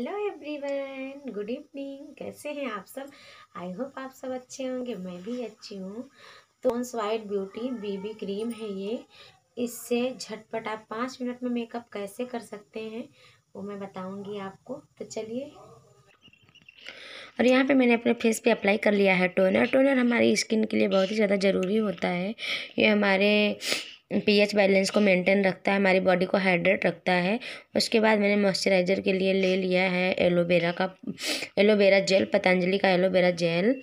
Hello everyone good evening कैसे हैं आप सब आई होप आप सब अच्छे होंगे मैं भी अच्छी हूँ tones white beauty BB cream है ये इससे झटपट आप पाँच मिनट में मेकअप कैसे कर सकते हैं वो मैं बताऊँगी आपको तो चलिए और यहाँ पे मैंने अपने फेस पे अप्लाई कर लिया है टोनर टोनर हमारी स्किन के लिए बहुत ही ज़्यादा ज़रूरी होता है ये हमारे पी एच बैलेंस को मेंटेन रखता है हमारी बॉडी को हाइड्रेट रखता है उसके बाद मैंने मॉइस्चराइज़र के लिए ले लिया है एलोवेरा का एलोवेरा जेल पतंजलि का एलोवेरा जेल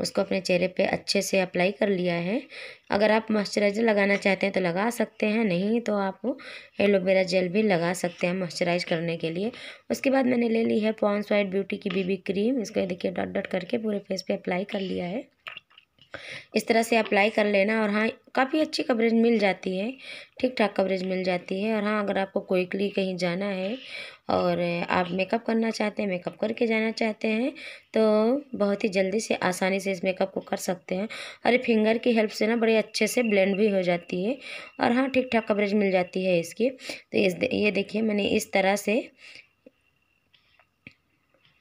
उसको अपने चेहरे पे अच्छे से अप्लाई कर लिया है अगर आप मॉइस्चराइज़र लगाना चाहते हैं तो लगा सकते हैं नहीं तो आप एलोवेरा जेल भी लगा सकते हैं मॉइस्चराइज करने के लिए उसके बाद मैंने ले ली है पॉन्स वाइट ब्यूटी की बीबी क्रीम इसको देखिए डॉट डॉट करके पूरे फेस पे अप्लाई कर लिया है इस तरह से अप्लाई कर लेना और हाँ काफ़ी अच्छी कवरेज मिल जाती है ठीक ठाक कवरेज मिल जाती है और हाँ अगर आपको क्विकली कहीं जाना है और आप मेकअप करना चाहते हैं मेकअप करके जाना चाहते हैं तो बहुत ही जल्दी से आसानी से इस मेकअप को कर सकते हैं और फिंगर की हेल्प से ना बड़े अच्छे से ब्लेंड भी हो जाती है और हाँ ठीक ठाक कवरेज मिल जाती है इसकी तो इस ये देखिए मैंने इस तरह से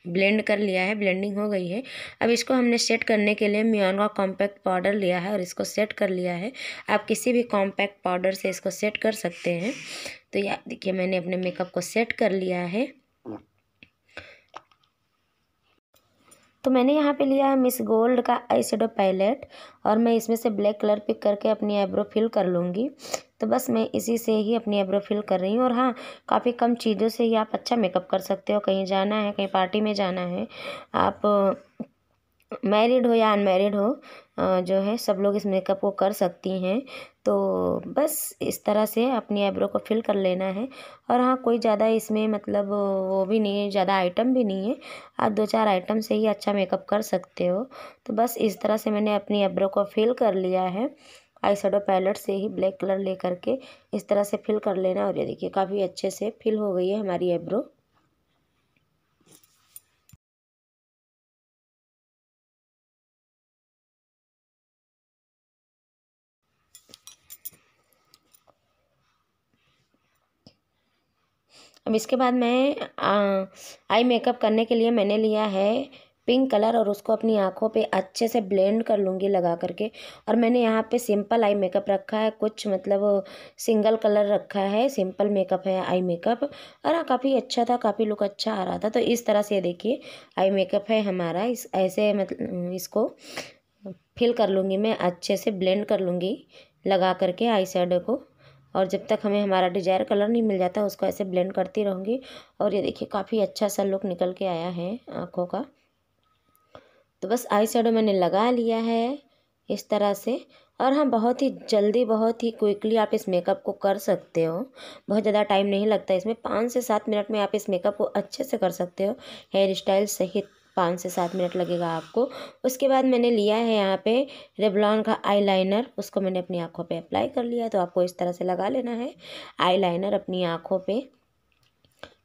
ब्लेंड कर लिया है ब्लेंडिंग हो गई है अब इसको हमने सेट करने के लिए मियन का कॉम्पैक्ट पाउडर लिया है और इसको सेट कर लिया है आप किसी भी कॉम्पैक्ट पाउडर से इसको सेट कर सकते हैं तो या देखिए मैंने अपने मेकअप को सेट कर लिया है तो मैंने यहाँ पे लिया है मिस गोल्ड का आई पैलेट और मैं इसमें से ब्लैक कलर पिक करके अपनी आईब्रो फिल कर लूँगी तो बस मैं इसी से ही अपनी एब्रो फिल कर रही हूँ और हाँ काफ़ी कम चीज़ों से ही आप अच्छा मेकअप कर सकते हो कहीं जाना है कहीं पार्टी में जाना है आप मैरिड हो या अनमैरिड हो जो है सब लोग इस मेकअप को कर सकती हैं तो बस इस तरह से अपनी आईब्रो को फिल कर लेना है और हाँ कोई ज़्यादा इसमें मतलब वो भी नहीं है ज़्यादा आइटम भी नहीं है आप दो चार आइटम से ही अच्छा मेकअप कर सकते हो तो बस इस तरह से मैंने अपनी आईब्रो को फिल कर लिया है आई शेडो पैलेट से ही ब्लैक कलर ले करके इस तरह से फिल कर लेना और ये देखिए काफ़ी अच्छे से फिल हो गई है हमारी आईब्रो अब इसके बाद मैं आ, आई मेकअप करने के लिए मैंने लिया है पिंक कलर और उसको अपनी आँखों पे अच्छे से ब्लेंड कर लूँगी लगा करके और मैंने यहाँ पे सिंपल आई मेकअप रखा है कुछ मतलब सिंगल कलर रखा है सिंपल मेकअप है आई मेकअप और हाँ काफ़ी अच्छा था काफ़ी लुक अच्छा आ रहा था तो इस तरह से देखिए आई मेकअप है हमारा इस ऐसे मतलब इसको फिल कर लूँगी मैं अच्छे से ब्लेंड कर लूँगी लगा करके आई शेडो को और जब तक हमें हमारा डिजायर कलर नहीं मिल जाता उसको ऐसे ब्लेंड करती रहूँगी और ये देखिए काफ़ी अच्छा सा लुक निकल के आया है आँखों का तो बस आई शेडो मैंने लगा लिया है इस तरह से और हम हाँ, बहुत ही जल्दी बहुत ही क्विकली आप इस मेकअप को कर सकते हो बहुत ज़्यादा टाइम नहीं लगता इसमें पाँच से सात मिनट में आप इस मेकअप को अच्छे से कर सकते हो हेयर स्टाइल सहित पाँच से सात मिनट लगेगा आपको उसके बाद मैंने लिया है यहाँ पे रेबलॉन का आईलाइनर उसको मैंने अपनी आँखों पे अप्लाई कर लिया तो आपको इस तरह से लगा लेना है आईलाइनर अपनी आँखों पे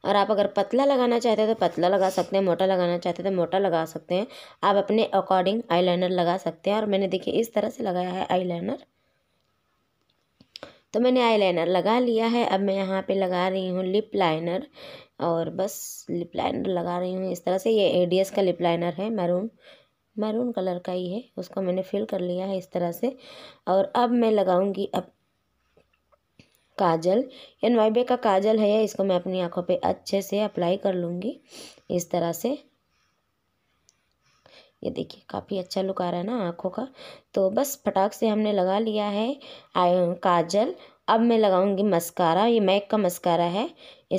और आप अगर पतला लगाना चाहते हैं तो पतला लगा सकते हैं मोटा लगाना चाहते हैं तो मोटा लगा सकते हैं आप अपने अकॉर्डिंग आईलाइनर लगा सकते हैं और मैंने देखिए इस तरह से लगाया है आईलाइनर तो मैंने आईलाइनर लगा लिया है अब मैं यहाँ पे लगा रही हूँ लिप लाइनर और बस लिप लाइनर लगा रही हूँ इस तरह से ये ए का लिप लाइनर है मैरून मैरून कलर का ही है उसको मैंने फिल कर लिया है इस तरह से और अब मैं लगाऊंगी अब काजल एन वाई बे का काजल है इसको मैं अपनी आंखों पे अच्छे से अप्लाई कर लूँगी इस तरह से ये देखिए काफ़ी अच्छा लुक आ रहा है ना आँखों का तो बस फटाक से हमने लगा लिया है काजल अब मैं लगाऊंगी मस्कारा ये मैक का मस्कारा है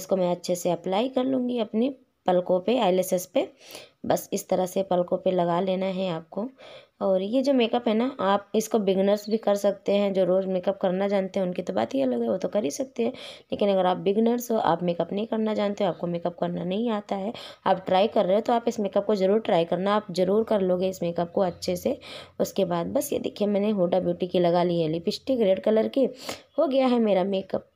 इसको मैं अच्छे से अप्लाई कर लूँगी अपनी पलकों पे आईलेसेस पे बस इस तरह से पलकों पे लगा लेना है आपको और ये जो मेकअप है ना आप इसको बिगनर्स भी कर सकते हैं जो रोज़ मेकअप करना जानते हैं उनकी तो बात ही अलग है वो तो कर ही सकते हैं लेकिन अगर आप बिगनर्स हो आप मेकअप नहीं करना जानते हो आपको मेकअप करना नहीं आता है आप ट्राई कर रहे हो तो आप इस मेकअप को ज़रूर ट्राई करना आप ज़रूर कर लोगे इस मेकअप को अच्छे से उसके बाद बस ये देखिए मैंने होडा ब्यूटी की लगा ली है लिपस्टिक रेड कलर की हो गया है मेरा मेकअप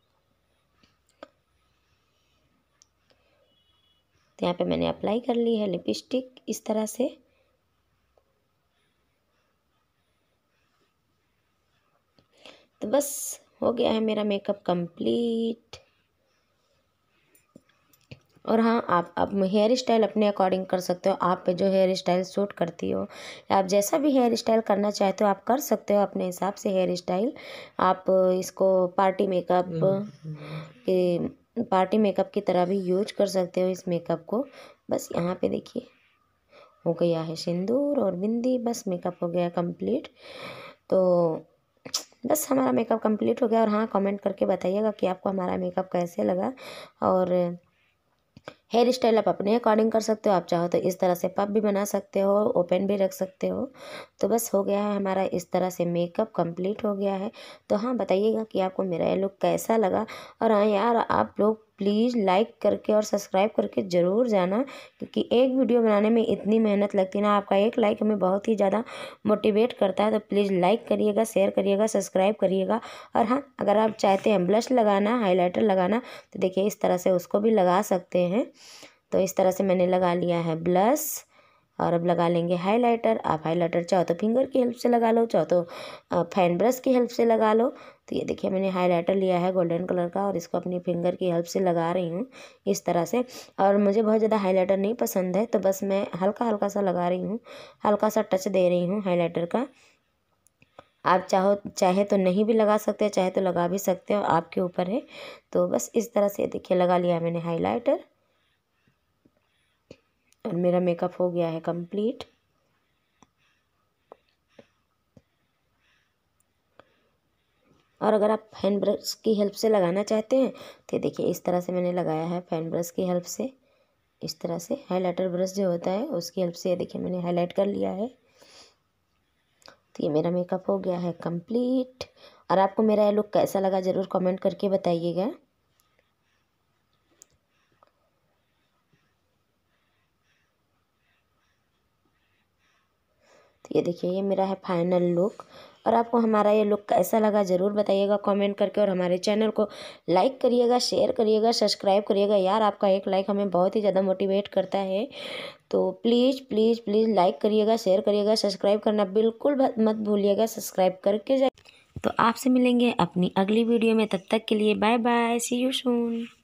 तो यहाँ पे मैंने अप्लाई कर ली है लिपस्टिक इस तरह से तो बस हो गया है मेरा मेकअप कंप्लीट और हाँ आप अब हेयर स्टाइल अपने अकॉर्डिंग कर सकते हो आप पे जो हेयर स्टाइल सूट करती हो या आप जैसा भी हेयर स्टाइल करना चाहते हो आप कर सकते हो अपने हिसाब से हेयर स्टाइल आप इसको पार्टी हम्म, मेकअप हम्म। के पार्टी मेकअप की तरह भी यूज कर सकते हो इस मेकअप को बस यहाँ पे देखिए हो गया है सिंदूर और बिंदी बस मेकअप हो गया कंप्लीट तो बस हमारा मेकअप कंप्लीट हो गया और हाँ कमेंट करके बताइएगा कि आपको हमारा मेकअप कैसे लगा और हेयर स्टाइल आप अपने अकॉर्डिंग कर सकते हो आप चाहो तो इस तरह से पप भी बना सकते हो ओपन भी रख सकते हो तो बस हो गया है हमारा इस तरह से मेकअप कंप्लीट हो गया है तो हाँ बताइएगा कि आपको मेरा ये लुक कैसा लगा और हाँ यार आप लोग प्लीज़ लाइक करके और सब्सक्राइब करके ज़रूर जाना क्योंकि एक वीडियो बनाने में इतनी मेहनत लगती है ना आपका एक लाइक हमें बहुत ही ज़्यादा मोटिवेट करता है तो प्लीज़ लाइक करिएगा शेयर करिएगा सब्सक्राइब करिएगा और हाँ अगर आप चाहते हैं ब्लश लगाना हाईलाइटर लगाना तो देखिए इस तरह से उसको भी लगा सकते हैं तो इस तरह से मैंने लगा लिया है ब्लश और अब लगा लेंगे हाइलाइटर आप हाइलाइटर चाहो तो फिंगर की हेल्प से लगा लो चाहो तो फैन ब्रश की हेल्प से लगा लो तो ये देखिए मैंने हाइलाइटर लिया है गोल्डन कलर का और इसको अपनी फिंगर की हेल्प से लगा रही हूँ इस तरह से और मुझे बहुत ज़्यादा हाइलाइटर नहीं पसंद है तो बस मैं हल्का हल्का सा लगा रही हूँ हल्का सा टच दे रही हूँ हाइलाइटर का आप चाहो चाहे तो नहीं भी लगा सकते चाहे तो लगा भी सकते हो आपके ऊपर है तो बस इस तरह से देखिए लगा लिया मैंने हाइलाइटर और मेरा मेकअप हो गया है कंप्लीट और अगर आप फैन ब्रश की हेल्प से लगाना चाहते हैं तो देखिए इस तरह से मैंने लगाया है फैन ब्रश की हेल्प से इस तरह से हाइलाइटर ब्रश जो होता है उसकी हेल्प से देखिए मैंने हाईलाइट कर लिया है तो ये मेरा मेकअप हो गया है कंप्लीट और आपको मेरा ये लुक कैसा लगा ज़रूर कमेंट करके बताइएगा तो ये देखिए ये मेरा है फाइनल लुक और आपको हमारा ये लुक कैसा लगा ज़रूर बताइएगा कमेंट करके और हमारे चैनल को लाइक करिएगा शेयर करिएगा सब्सक्राइब करिएगा यार आपका एक लाइक हमें बहुत ही ज़्यादा मोटिवेट करता है तो प्लीज़ प्लीज़ प्लीज़ लाइक करिएगा शेयर करिएगा सब्सक्राइब करना बिल्कुल मत भूलिएगा सब्सक्राइब करके जाए तो आपसे मिलेंगे अपनी अगली वीडियो में तब तक के लिए bye bye see you soon